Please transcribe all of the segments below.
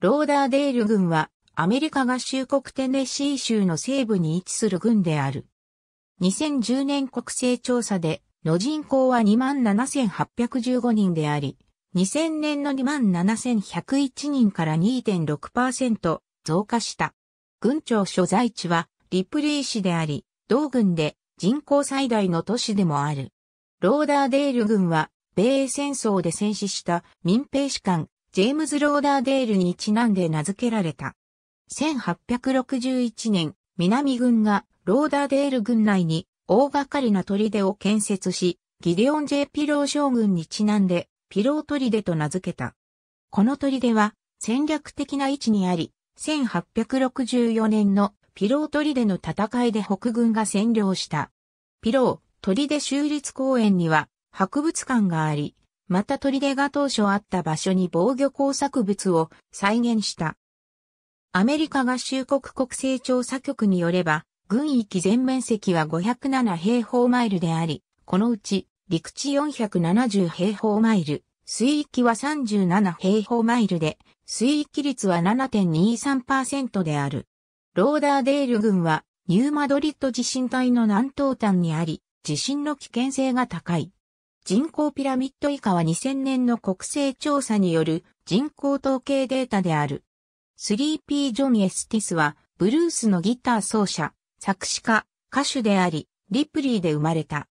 ローダーデール軍はアメリカ合衆国テネシー州の西部に位置する軍である。2010年国勢調査での人口は27,815人であり、2000年の27,101人から2.6%増加した。軍庁所在地はリプリー市であり、同軍で人口最大の都市でもある。ローダーデール軍は米英戦争で戦死した民兵士官ジェームズ・ローダーデールにちなんで名付けられた。1861年、南軍がローダーデール軍内に大掛かりな砦を建設し、ギデオン・ジェピロー将軍にちなんでピロー砦と名付けた。この砦は戦略的な位置にあり、1864年のピロー砦の戦いで北軍が占領した。ピロー砦州立公園には博物館があり、また砦が当初あった場所に防御工作物を再現した。アメリカ合衆国国勢調査局によれば、軍域全面積は507平方マイルであり、このうち陸地470平方マイル、水域は37平方マイルで、水域率は7.23%である。ローダーデール軍はニューマドリッド地震帯の南東端にあり、地震の危険性が高い。人口ピラミッド以下は2000年の国勢調査による人口統計データである。3P ジョン・エスティスは、ブルースのギター奏者、作詞家、歌手であり、リプリーで生まれた。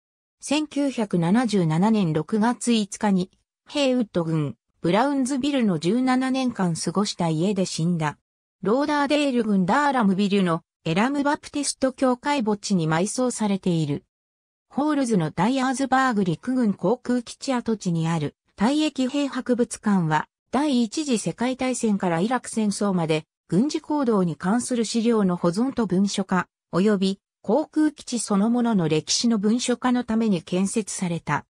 1977年6月5日に、ヘイウッド軍、ブラウンズビルの17年間過ごした家で死んだ。ローダーデール軍ダーラムビルのエラムバプティスト教会墓地に埋葬されている。ホールズのダイアーズバーグ陸軍航空基地跡地にある退役兵博物館は第一次世界大戦からイラク戦争まで軍事行動に関する資料の保存と文書化及び航空基地そのものの歴史の文書化のために建設された。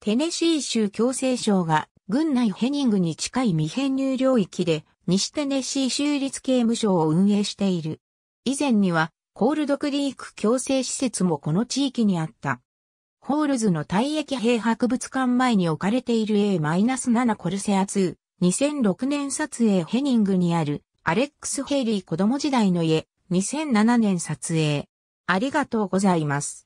テネシー州共生省が軍内ヘニングに近い未編入領域で西テネシー州立刑務所を運営している。以前にはコールドクリーク強制施設もこの地域にあった。ホールズの退役兵博物館前に置かれている A-7 コルセア2、2006年撮影ヘニングにある、アレックス・ヘイリー子供時代の家、2007年撮影。ありがとうございます。